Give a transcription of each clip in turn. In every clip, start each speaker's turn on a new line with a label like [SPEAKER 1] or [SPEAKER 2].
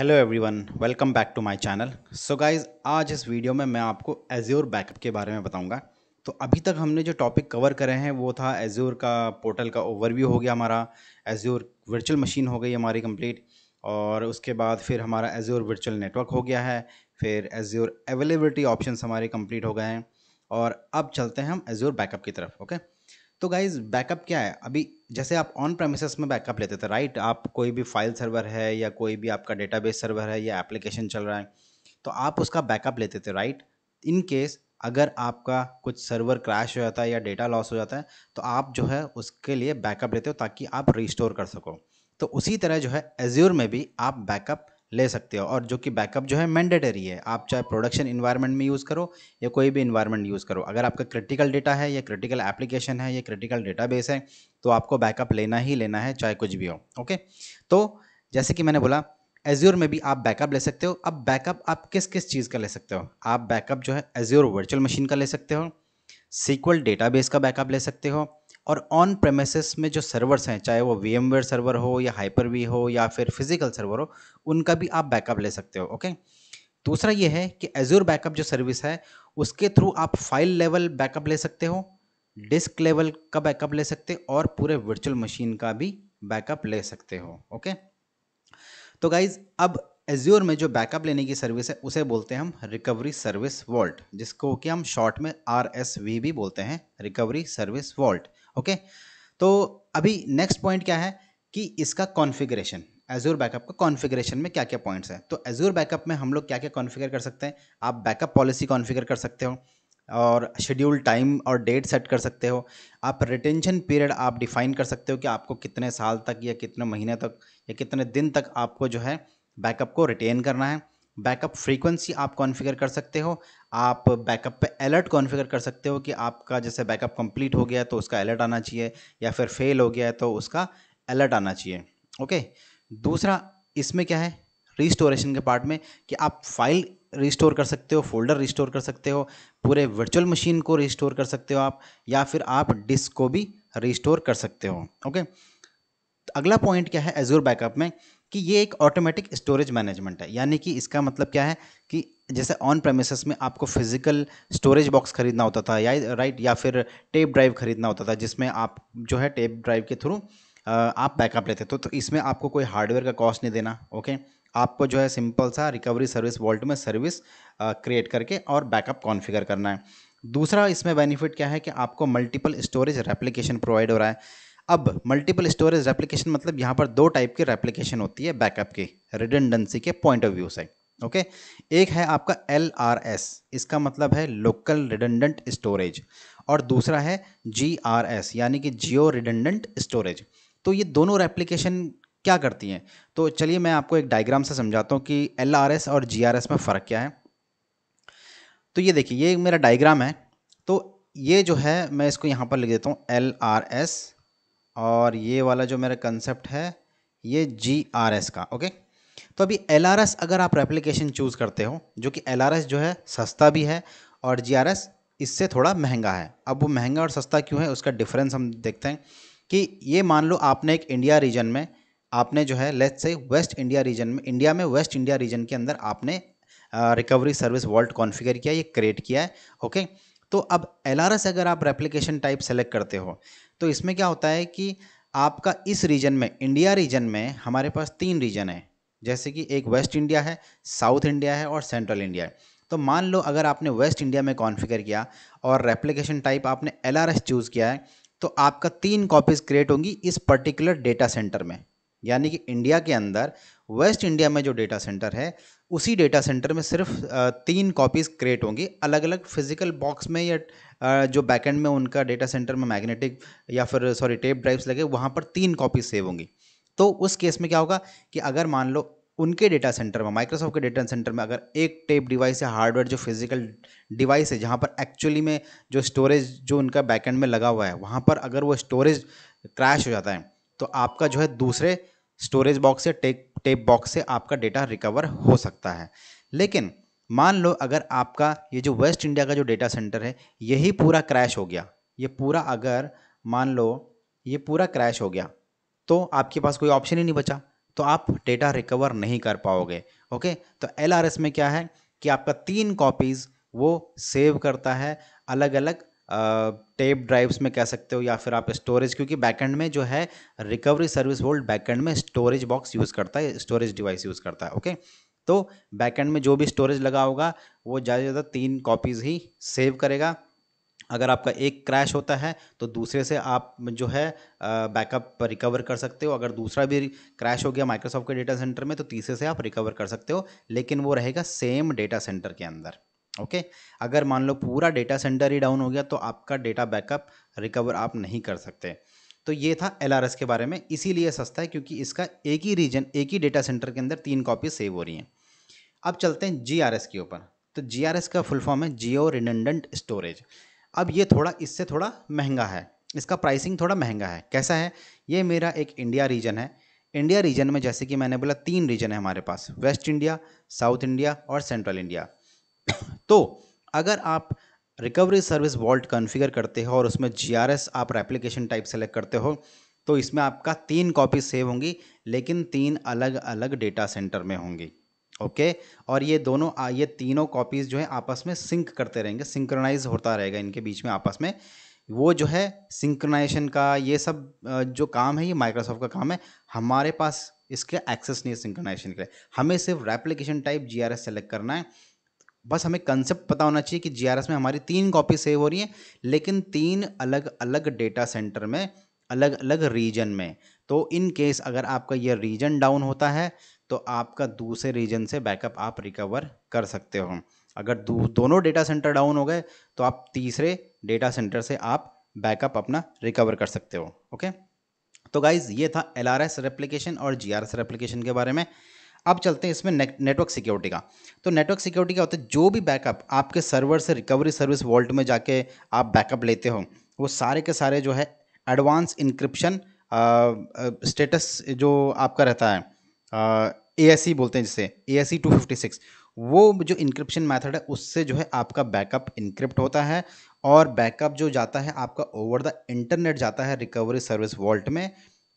[SPEAKER 1] Hello everyone welcome back to my channel so guys आज इस video में मैं आपको एज्योर बैकअप के बारे में बताऊंगा तो अभी तक हमने जो टॉपिक कवर करे हैं वो था एज्योर का पोर्टल का ओवरव्यू हो गया हमारा एज्योर वर्चुअल मशीन हो गई हमारी कंप्लीट और उसके बाद फिर हमारा एज्योर वर्चुअल नेटवर्क हो गया है फिर एज्योर अवेलेबिलिटी ऑप्शन हमारे कम्प्लीट हो गए हैं और अब चलते हैं हम एज्योर बैकअप की तरफ ओके okay? तो गाइज बैकअप क्या है अभी जैसे आप ऑन प्रेमिसेस में बैकअप लेते थे राइट आप कोई भी फाइल सर्वर है या कोई भी आपका डेटाबेस सर्वर है या एप्लीकेशन चल रहा है तो आप उसका बैकअप लेते थे राइट इन केस अगर आपका कुछ सर्वर क्रैश हो जाता है या डेटा लॉस हो जाता है तो आप जो है उसके लिए बैकअप लेते हो ताकि आप रिस्टोर कर सको तो उसी तरह जो है एज्योर में भी आप बैकअप ले सकते हो और जो कि बैकअप जो है मैंडेटरी है आप चाहे प्रोडक्शन इन्वायरमेंट में यूज़ करो या कोई भी इन्वायरमेंट यूज़ करो अगर आपका क्रिटिकल डेटा है या क्रिटिकल एप्लीकेशन है या क्रिटिकल डेटाबेस है तो आपको बैकअप लेना ही लेना है चाहे कुछ भी हो ओके तो जैसे कि मैंने बोला एज्योर में भी आप बैकअप ले सकते हो अब बैकअप आप किस किस चीज़ का ले सकते हो आप बैकअप जो है एज्योर वर्चुअल मशीन का ले सकते हो सीक्वल डेटाबेस का बैकअप ले सकते हो और ऑन प्रेमिसेस में जो सर्वर्स हैं चाहे वो वी सर्वर हो या हाइपर वी हो या फिर फिजिकल सर्वर हो उनका भी आप बैकअप ले सकते हो ओके दूसरा ये है कि एजूर बैकअप जो सर्विस है उसके थ्रू आप फाइल लेवल बैकअप ले सकते हो डिस्क लेवल का बैकअप ले सकते हो और पूरे वर्चुअल मशीन का भी बैकअप ले सकते हो ओके तो गाइज अब एज्योर में जो बैकअप लेने की सर्विस है उसे बोलते हैं हम रिकवरी सर्विस वॉल्ट जिसको कि हम शॉर्ट में आर एस वी भी बोलते हैं रिकवरी सर्विस वॉल्ट ओके तो अभी नेक्स्ट पॉइंट क्या है कि इसका कॉन्फ़िगरेशन एजूर बैकअप का कॉन्फ़िगरेशन में क्या क्या पॉइंट्स हैं तो एजूर बैकअप में हम लोग क्या क्या कॉन्फ़िगर कर सकते हैं आप बैकअप पॉलिसी कॉन्फ़िगर कर सकते हो और शेड्यूल टाइम और डेट सेट कर सकते हो आप रिटेंशन पीरियड आप डिफाइन कर सकते हो कि आपको कितने साल तक या कितने महीने तक या कितने दिन तक आपको जो है बैकअप को रिटेन करना है बैकअप फ्रीक्वेंसी आप कॉन्फ़िगर कर सकते हो आप बैकअप पे अलर्ट कॉन्फ़िगर कर सकते हो कि आपका जैसे बैकअप कंप्लीट हो गया तो उसका अलर्ट आना चाहिए या फिर फेल हो गया है तो उसका अलर्ट आना चाहिए ओके दूसरा इसमें क्या है रिस्टोरेशन के पार्ट में कि आप फाइल रिस्टोर कर सकते हो फोल्डर रिस्टोर कर सकते हो पूरे वर्चुअल मशीन को रिस्टोर कर सकते हो आप या फिर आप डिस्क को भी रिस्टोर कर सकते हो ओके अगला पॉइंट क्या है एजोर बैकअप में कि ये एक ऑटोमेटिक स्टोरेज मैनेजमेंट है यानी कि इसका मतलब क्या है कि जैसे ऑन प्रेमिसेस में आपको फिज़िकल स्टोरेज बॉक्स खरीदना होता था या राइट या फिर टेप ड्राइव खरीदना होता था जिसमें आप जो है टेप ड्राइव के थ्रू आप बैकअप लेते तो, तो इसमें आपको कोई हार्डवेयर का कॉस्ट नहीं देना ओके आपको जो है सिंपल सा रिकवरी सर्विस वॉल्ट में सर्विस क्रिएट करके और बैकअप कॉन्फ़िगर करना है दूसरा इसमें बेनिफिट क्या है कि आपको मल्टीपल स्टोरेज रेप्लीकेशन प्रोवाइड हो रहा है अब मल्टीपल स्टोरेज रेप्लीकेशन मतलब यहाँ पर दो टाइप की रेप्लीकेशन होती है बैकअप की रिडेंडेंसी के पॉइंट ऑफ व्यू से ओके एक है आपका एल आर एस इसका मतलब है लोकल रिडेंडेंट स्टोरेज और दूसरा है जी आर एस यानी कि जियो रिडेंडेंट स्टोरेज तो ये दोनों रेप्लीकेशन क्या करती हैं तो चलिए मैं आपको एक डायग्राम से समझाता हूँ कि एल आर एस और जी आर एस में फ़र्क क्या है तो ये देखिए ये मेरा डायग्राम है तो ये जो है मैं इसको यहाँ पर लिख देता हूँ एल आर एस और ये वाला जो मेरा कंसेप्ट है ये जी आर एस का ओके तो अभी एल आर एस अगर आप एप्लीकेशन चूज़ करते हो जो कि एल आर एस जो है सस्ता भी है और जी आर एस इससे थोड़ा महंगा है अब वो महंगा और सस्ता क्यों है उसका डिफरेंस हम देखते हैं कि ये मान लो आपने एक इंडिया रीजन में आपने जो है let's say West India region में इंडिया में वेस्ट इंडिया रीजन के अंदर आपने रिकवरी सर्विस वॉल्ट कॉन्फ़िगर किया ये क्रिएट किया है ओके तो अब एल अगर आप रेप्लीकेशन टाइप सेलेक्ट करते हो तो इसमें क्या होता है कि आपका इस रीजन में इंडिया रीजन में हमारे पास तीन रीजन है जैसे कि एक वेस्ट इंडिया है साउथ इंडिया है और सेंट्रल इंडिया है तो मान लो अगर आपने वेस्ट इंडिया में कॉन्फ़िगर किया और रेप्लिकेशन टाइप आपने एल चूज़ किया है तो आपका तीन कॉपीज़ क्रिएट होंगी इस पर्टिकुलर डेटा सेंटर में यानी कि इंडिया के अंदर वेस्ट इंडिया में जो डेटा सेंटर है उसी डेटा सेंटर में सिर्फ तीन कॉपीज़ क्रिएट होंगी अलग अलग फिजिकल बॉक्स में या जो बैकएंड में उनका डेटा सेंटर में मैग्नेटिक या फिर सॉरी टेप ड्राइव्स लगे वहाँ पर तीन कॉपीज सेव होंगी तो उस केस में क्या होगा कि अगर मान लो उनके डेटा सेंटर में माइक्रोसॉफ्ट के डेटा सेंटर में अगर एक टेप डिवाइस या हार्डवेयर जो फिजिकल डिवाइस है जहाँ पर एक्चुअली में जो स्टोरेज जो उनका बैकएंड में लगा हुआ है वहाँ पर अगर वो स्टोरेज क्रैश हो जाता है तो आपका जो है दूसरे स्टोरेज बॉक्स या टेक टेप बॉक्स से आपका डेटा रिकवर हो सकता है लेकिन मान लो अगर आपका ये जो वेस्ट इंडिया का जो डेटा सेंटर है यही पूरा क्रैश हो गया ये पूरा अगर मान लो ये पूरा क्रैश हो गया तो आपके पास कोई ऑप्शन ही नहीं बचा तो आप डेटा रिकवर नहीं कर पाओगे ओके तो एल में क्या है कि आपका तीन कॉपीज़ वो सेव करता है अलग अलग टेप ड्राइव्स में कह सकते हो या फिर आप स्टोरेज क्योंकि बैकएंड में जो है रिकवरी सर्विस वोल्ड बैकएंड में स्टोरेज बॉक्स यूज़ करता है स्टोरेज डिवाइस यूज़ करता है ओके तो बैकएंड में जो भी स्टोरेज लगा होगा वो ज़्यादा से ज़्यादा तीन कॉपीज़ ही सेव करेगा अगर आपका एक क्रैश होता है तो दूसरे से आप जो है बैकअप रिकवर कर सकते हो अगर दूसरा भी क्रैश हो गया माइक्रोसॉफ्ट के डेटा सेंटर में तो तीसरे से आप रिकवर कर सकते हो लेकिन वो रहेगा सेम डेटा सेंटर के अंदर ओके अगर मान लो पूरा डेटा सेंटर ही डाउन हो गया तो आपका डेटा बैकअप रिकवर आप नहीं कर सकते तो ये था एल के बारे में इसीलिए सस्ता है क्योंकि इसका एक ही रीजन एक ही डेटा सेंटर के अंदर तीन कॉपी सेव हो रही हैं अब चलते हैं जी के ऊपर तो जी का फुल फॉर्म है जियो रिनडेंट स्टोरेज अब ये थोड़ा इससे थोड़ा महंगा है इसका प्राइसिंग थोड़ा महंगा है कैसा है ये मेरा एक इंडिया रीजन है इंडिया रीजन में जैसे कि मैंने बोला तीन रीजन है हमारे पास वेस्ट इंडिया साउथ इंडिया और सेंट्रल इंडिया तो अगर आप रिकवरी सर्विस वॉल्ट कॉन्फ़िगर करते हो और उसमें जी आप एप्लीकेशन टाइप सेलेक्ट करते हो तो इसमें आपका तीन कॉपी सेव होंगी लेकिन तीन अलग अलग डेटा सेंटर में होंगी ओके और ये दोनों ये तीनों कॉपीज़ जो है आपस में सिंक करते रहेंगे सिंक्रनाइज होता रहेगा इनके बीच में आपस में वो जो है सिंक्रनाइजेशन का ये सब जो काम है ये माइक्रोसॉफ्ट का काम है हमारे पास इसके एक्सेस नहीं है सिंक्रनाइजेशन के लिए हमें सिर्फ रेप्लीकेशन टाइप जी सेलेक्ट करना है बस हमें कंसेप्ट पता होना चाहिए कि जीआरएस में हमारी तीन कॉपी सेव हो रही हैं लेकिन तीन अलग अलग डेटा सेंटर में अलग अलग रीजन में तो इन केस अगर आपका यह रीजन डाउन होता है तो आपका दूसरे रीजन से बैकअप आप रिकवर कर सकते हो अगर दोनों डेटा सेंटर डाउन हो गए तो आप तीसरे डेटा सेंटर से आप बैकअप अपना रिकवर कर सकते हो ओके तो गाइज ये था एल आर एस रेप्लीकेशन और जी आर एस रेप्लीकेशन के बारे में अब चलते हैं इसमें नेटवर्क सिक्योरिटी का तो नेटवर्क सिक्योरिटी क्या होता है जो भी बैकअप आपके सर्वर से रिकवरी सर्विस वॉल्ट में जाके आप बैकअप लेते हो वो सारे के सारे जो है एडवांस इंक्रिप्शन स्टेटस जो आपका रहता है ए एस सी बोलते हैं जिसे A S C two fifty six वो जो इंक्रिप्शन मेथड है उससे जो है आपका बैकअप इंक्रिप्ट होता है और बैकअप जो जाता है आपका ओवर द इंटरनेट जाता है रिकवरी सर्विस वॉल्ट में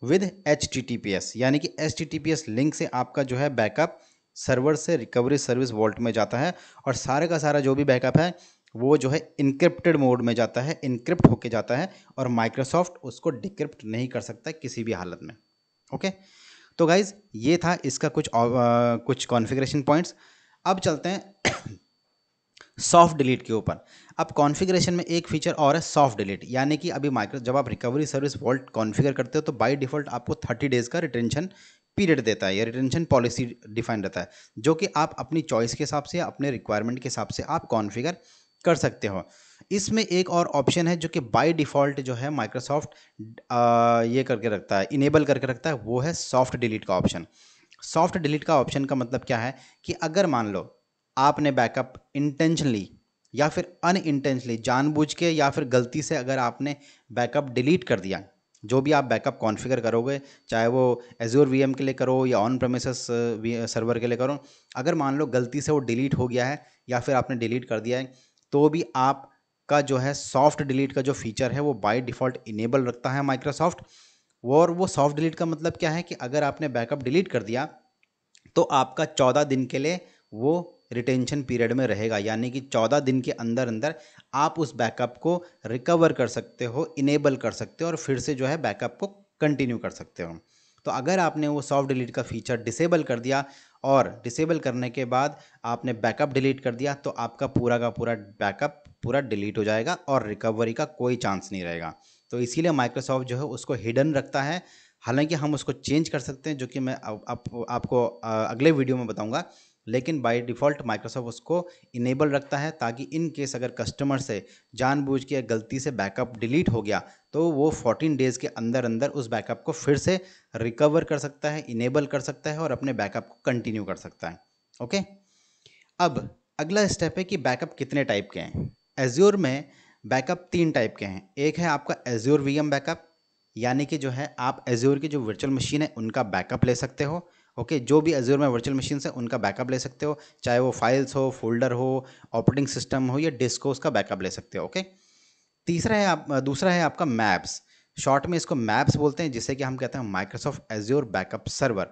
[SPEAKER 1] विद एच यानी कि एच लिंक से आपका जो है बैकअप सर्वर से रिकवरी सर्विस वॉल्ट में जाता है और सारे का सारा जो भी बैकअप है वो जो है इनक्रिप्टेड मोड में जाता है इनक्रिप्ट होके जाता है और माइक्रोसॉफ्ट उसको डिक्रिप्ट नहीं कर सकता किसी भी हालत में ओके तो गाइज़ ये था इसका कुछ आ, कुछ कॉन्फ़िगरेशन पॉइंट्स अब चलते हैं सॉफ्ट डिलीट के ऊपर अब कॉन्फ़िगरेशन में एक फीचर और है सॉफ्ट डिलीट यानी कि अभी माइक्रो जब आप रिकवरी सर्विस वॉल्ट कॉन्फ़िगर करते हो तो बाई डिफ़ॉल्ट आपको थर्टी डेज़ का रिटेंशन पीरियड देता है या रिटेंशन पॉलिसी डिफाइन रहता है जो कि आप अपनी चॉइस के हिसाब से अपने रिक्वायरमेंट के हिसाब से आप कॉन्फ़िगर कर सकते हो इसमें एक और ऑप्शन है जो कि बाय डिफ़ॉल्ट जो है माइक्रोसॉफ्ट ये करके रखता है इनेबल करके रखता है वो है सॉफ्ट डिलीट का ऑप्शन सॉफ्ट डिलीट का ऑप्शन का मतलब क्या है कि अगर मान लो आपने बैकअप इंटेंशनली या फिर अन इंटेंशनली जानबूझ के या फिर गलती से अगर आपने बैकअप डिलीट कर दिया जो भी आप बैकअप कॉन्फ़िगर करोगे चाहे वो एज्योर वी के लिए करो या ऑन प्रोमिसस सर्वर के लिए करो अगर मान लो गलती से वो डिलीट हो गया है या फिर आपने डिलीट कर दिया है तो भी आप का जो है सॉफ्ट डिलीट का जो फीचर है वो बाय डिफ़ॉल्ट इनेबल रखता है माइक्रोसॉफ्ट और वो सॉफ्ट डिलीट का मतलब क्या है कि अगर आपने बैकअप डिलीट कर दिया तो आपका चौदह दिन के लिए वो रिटेंशन पीरियड में रहेगा यानी कि चौदह दिन के अंदर अंदर आप उस बैकअप को रिकवर कर सकते हो इनेबल कर सकते हो और फिर से जो है बैकअप को कंटिन्यू कर सकते हो तो अगर आपने वो सॉफ्ट डिलीट का फीचर डिसेबल कर दिया और डिसेबल करने के बाद आपने बैकअप डिलीट कर दिया तो आपका पूरा का पूरा बैकअप पूरा डिलीट हो जाएगा और रिकवरी का कोई चांस नहीं रहेगा तो इसीलिए माइक्रोसॉफ्ट जो है उसको हिडन रखता है हालांकि हम उसको चेंज कर सकते हैं जो कि मैं आप, आप, आपको अगले वीडियो में बताऊंगा लेकिन बाय डिफ़ॉल्ट माइक्रोसॉफ्ट उसको इनेबल रखता है ताकि इन केस अगर कस्टमर से जानबूझ के गलती से बैकअप डिलीट हो गया तो वो 14 डेज़ के अंदर अंदर उस बैकअप को फिर से रिकवर कर सकता है इनेबल कर सकता है और अपने बैकअप को कंटिन्यू कर सकता है ओके अब अगला स्टेप है कि बैकअप कितने टाइप के हैं एज्योर में बैकअप तीन टाइप के हैं एक है आपका एज्योर वीएम बैकअप यानी कि जो है आप एज्योर की जो वर्चुअल मशीन है उनका बैकअप ले सकते हो ओके जो भी अजूर में वर्चुअल मशीन है उनका बैकअप ले सकते हो चाहे वो फाइल्स हो फोल्डर हो ऑपरेटिंग सिस्टम हो या डिस्क हो उसका बैकअप ले सकते हो ओके तीसरा है आप दूसरा है आपका मैप्स शॉर्ट में इसको मैप्स बोलते हैं जिसे कि हम कहते हैं माइक्रोसॉफ्ट एज्योर बैकअप सर्वर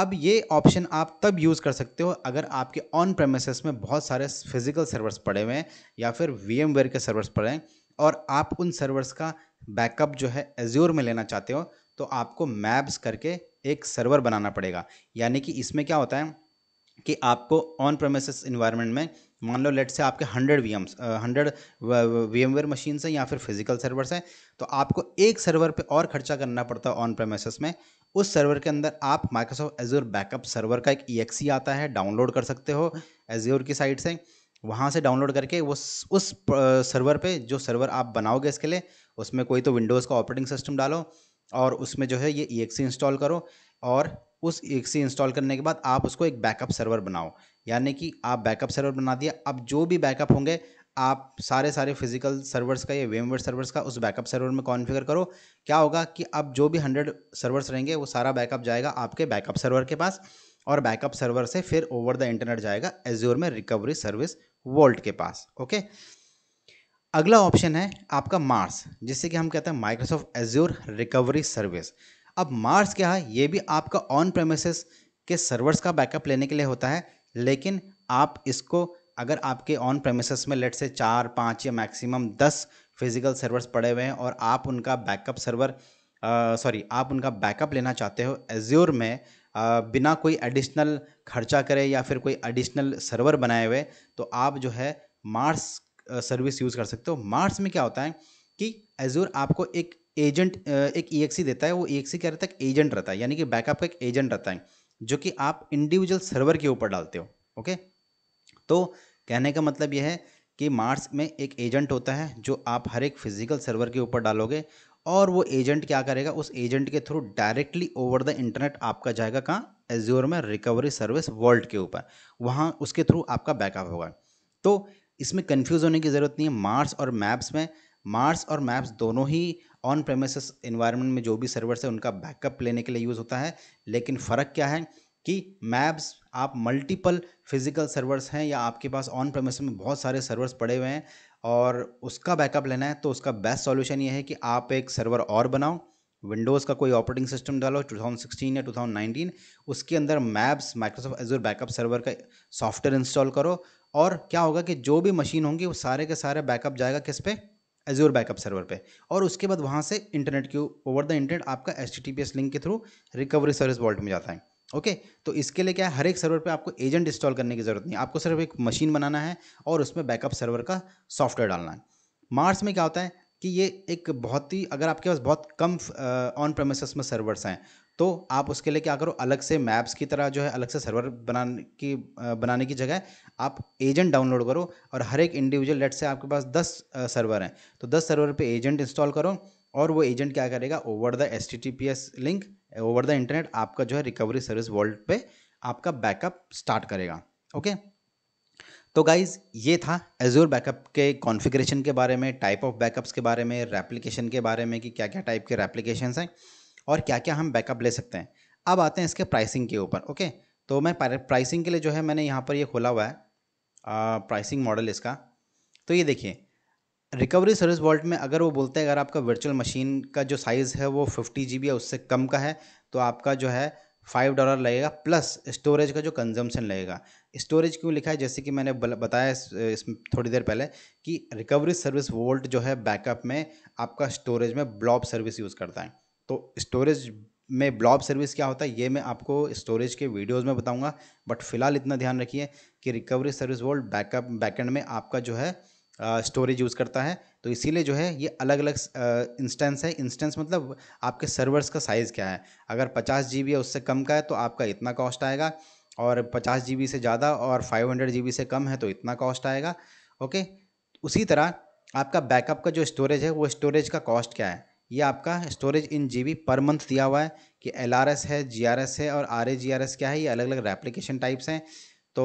[SPEAKER 1] अब ये ऑप्शन आप तब यूज़ कर सकते हो अगर आपके ऑन प्रेमिसेस में बहुत सारे फिजिकल सर्वर्स पड़े हुए हैं या फिर वी के सर्वर्स पड़े हैं और आप उन सर्वर्स का बैकअप जो है एज्योर में लेना चाहते हो तो आपको मैप्स करके एक सर्वर बनाना पड़ेगा यानी कि इसमें क्या होता है कि आपको ऑन प्रोमिस इन्वायरमेंट में मान लो लेट से आपके hundred V Ms hundred V M ware machine से या फिर फिजिकल सर्वर से तो आपको एक सर्वर पे और खर्चा करना पड़ता है ऑन प्रोमिस में उस सर्वर के अंदर आप माइक्रोसॉफ्ट एज्योर बैकअप सर्वर का एक ई आता है डाउनलोड कर सकते हो एज्योर की साइट से वहाँ से डाउनलोड करके वो उस सर्वर पे जो सर्वर आप बनाओगे इसके लिए उसमें कोई तो विंडोज़ का ऑपरेटिंग सिस्टम डालो और उसमें जो है ये ई इंस्टॉल करो और उस एक से इंस्टॉल करने के बाद आप उसको एक बैकअप सर्वर बनाओ यानी कि आप बैकअप सर्वर बना दिया अब जो भी बैकअप होंगे आप सारे सारे फिजिकल सर्वर्स का या वेमवेयर सर्वर्स का उस बैकअप सर्वर में कॉन्फ़िगर करो क्या होगा कि अब जो भी हंड्रेड सर्वर्स रहेंगे वो सारा बैकअप जाएगा आपके बैकअप सर्वर के पास और बैकअप सर्वर से फिर ओवर द इंटरनेट जाएगा एज्योर में रिकवरी सर्विस वोल्ट के पास ओके अगला ऑप्शन है आपका मार्स जिससे कि हम कहते हैं माइक्रोसॉफ्ट एज्योर रिकवरी सर्विस अब मार्स क्या है ये भी आपका ऑन प्रेमिसेस के सर्वर्स का बैकअप लेने के लिए होता है लेकिन आप इसको अगर आपके ऑन प्रेमिसेस में लेट से चार पाँच या मैक्सिमम दस फिजिकल सर्वर्स पड़े हुए हैं और आप उनका बैकअप सर्वर सॉरी आप उनका बैकअप लेना चाहते हो एज्योर में आ, बिना कोई एडिशनल खर्चा करे या फिर कोई एडिशनल सर्वर बनाए हुए तो आप जो है मार्स सर्विस यूज़ कर सकते हो मार्स में क्या होता है कि एजूर आपको एक एजेंट एक ई देता है वो ई क्या रहता है एजेंट रहता है यानी कि बैकअप का एक एजेंट रहता है जो कि आप इंडिविजुअल सर्वर के ऊपर डालते हो ओके तो कहने का मतलब यह है कि मार्स में एक एजेंट होता है जो आप हर एक फिजिकल सर्वर के ऊपर डालोगे और वो एजेंट क्या करेगा उस एजेंट के through directly over the internet आपका जाएगा कहाँ एज्योर में रिकवरी सर्विस वर्ल्ड के ऊपर वहाँ उसके थ्रू आपका बैकअप होगा तो इसमें कन्फ्यूज़ होने की ज़रूरत नहीं है मार्स और मैप्स में मार्स और मैप्स दोनों ही ऑन प्रेमिस इन्वायरमेंट में जो भी सर्वर्स है उनका बैकअप लेने के लिए यूज़ होता है लेकिन फ़र्क क्या है कि मैप्स आप मल्टीपल फिजिकल सर्वर्स हैं या आपके पास ऑन प्रेमिस में बहुत सारे सर्वर्स पड़े हुए हैं और उसका बैकअप लेना है तो उसका बेस्ट सॉल्यूशन ये है कि आप एक सर्वर और बनाओ विंडोज़ का कोई ऑपरेटिंग सिस्टम डालो 2016 या 2019 उसके अंदर MABS Microsoft Azure backup server का सॉफ्टवेयर इंस्टॉल करो और क्या होगा कि जो भी मशीन होंगी वो सारे के सारे बैकअप जाएगा किस पे एज्योर बैकअप सर्वर पे और उसके बाद वहाँ से इंटरनेट के ओवर द इंटरनेट आपका एच टी लिंक के थ्रू रिकवरी सर्विस वॉल्ट में जाता है ओके तो इसके लिए क्या है हर एक सर्वर पे आपको एजेंट इंस्टॉल करने की ज़रूरत नहीं आपको सिर्फ एक मशीन बनाना है और उसमें बैकअप सर्वर का सॉफ्टवेयर डालना है मार्स में क्या होता है कि ये एक बहुत ही अगर आपके पास बहुत कम ऑन प्रेमिसस में सर्वर्स हैं तो आप उसके लिए क्या करो अलग से मैप्स की तरह जो है अलग से सर्वर बनाने की बनाने की जगह आप एजेंट डाउनलोड करो और हर एक इंडिविजुअल लेट से आपके पास दस सर्वर हैं तो दस सर्वर पे एजेंट इंस्टॉल करो और वो एजेंट क्या करेगा over the S link over the internet आपका जो है रिकवरी सर्विस वर्ल्ड पे आपका बैकअप स्टार्ट करेगा ओके तो गाइज़ ये था एजोर बैकअप के कॉन्फ़िगरेशन के बारे में टाइप ऑफ बैकअप्स के बारे में रेप्लीकेशन के बारे में कि क्या क्या टाइप के रेप्लीकेशन हैं और क्या क्या हम बैकअप ले सकते हैं अब आते हैं इसके प्राइसिंग के ऊपर ओके तो मैं प्राइसिंग के लिए जो है मैंने यहाँ पर ये खोला हुआ है आ, प्राइसिंग मॉडल इसका तो ये देखिए रिकवरी सर्विस वॉल्ट में अगर वो बोलते हैं अगर आपका वर्चुअल मशीन का जो साइज़ है वो फिफ्टी जी या उससे कम का है तो आपका जो है फाइव डॉलर लगेगा प्लस स्टोरेज का जो कंजम्पशन लगेगा स्टोरेज क्यों लिखा है जैसे कि मैंने बताया इसमें थोड़ी देर पहले कि रिकवरी सर्विस वोल्ट जो है बैकअप में आपका स्टोरेज में ब्लॉब सर्विस यूज़ करता है तो स्टोरेज में ब्लॉब सर्विस क्या होता है ये मैं आपको स्टोरेज के वीडियोस में बताऊंगा बट फिलहाल इतना ध्यान रखिए कि recovery service vault backup backend में आपका जो है स्टोरेज यूज़ करता है तो इसीलिए जो है ये अलग अलग इंस्टेंस है इंस्टेंस मतलब आपके सर्वर्स का साइज़ क्या है अगर पचास जी या उससे कम का है तो आपका इतना कॉस्ट आएगा और पचास जी से ज़्यादा और फाइव हंड्रेड से कम है तो इतना कॉस्ट आएगा ओके उसी तरह आपका बैकअप का जो स्टोरेज है वो स्टोरेज का कॉस्ट क्या है ये आपका स्टोरेज इन जी पर मंथ दिया हुआ है कि एल है जी है और आर ए क्या है ये अलग अलग रेप्लीकेशन टाइप्स हैं तो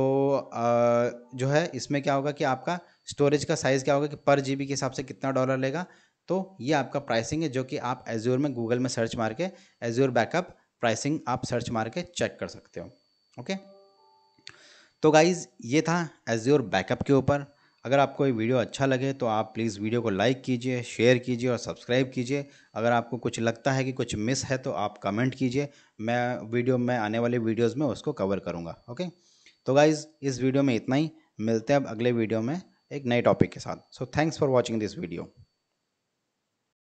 [SPEAKER 1] जो है इसमें क्या होगा कि आपका स्टोरेज का साइज़ क्या होगा कि पर जी के हिसाब से कितना डॉलर लेगा तो ये आपका प्राइसिंग है जो कि आप एज्योर में गूगल में सर्च मार के एज्योर बैकअप प्राइसिंग आप सर्च मार के चेक कर सकते हो ओके तो गाइज़ ये था एज्योर बैकअप के ऊपर अगर आपको ये वीडियो अच्छा लगे तो आप प्लीज़ वीडियो को लाइक कीजिए शेयर कीजिए और सब्सक्राइब कीजिए अगर आपको कुछ लगता है कि कुछ मिस है तो आप कमेंट कीजिए मैं वीडियो में आने वाले वीडियोज़ में उसको कवर करूँगा ओके तो गाइज़ इस वीडियो में इतना ही मिलते हैं अब अगले वीडियो में एक नए टॉपिक के साथ so thanks for watching this video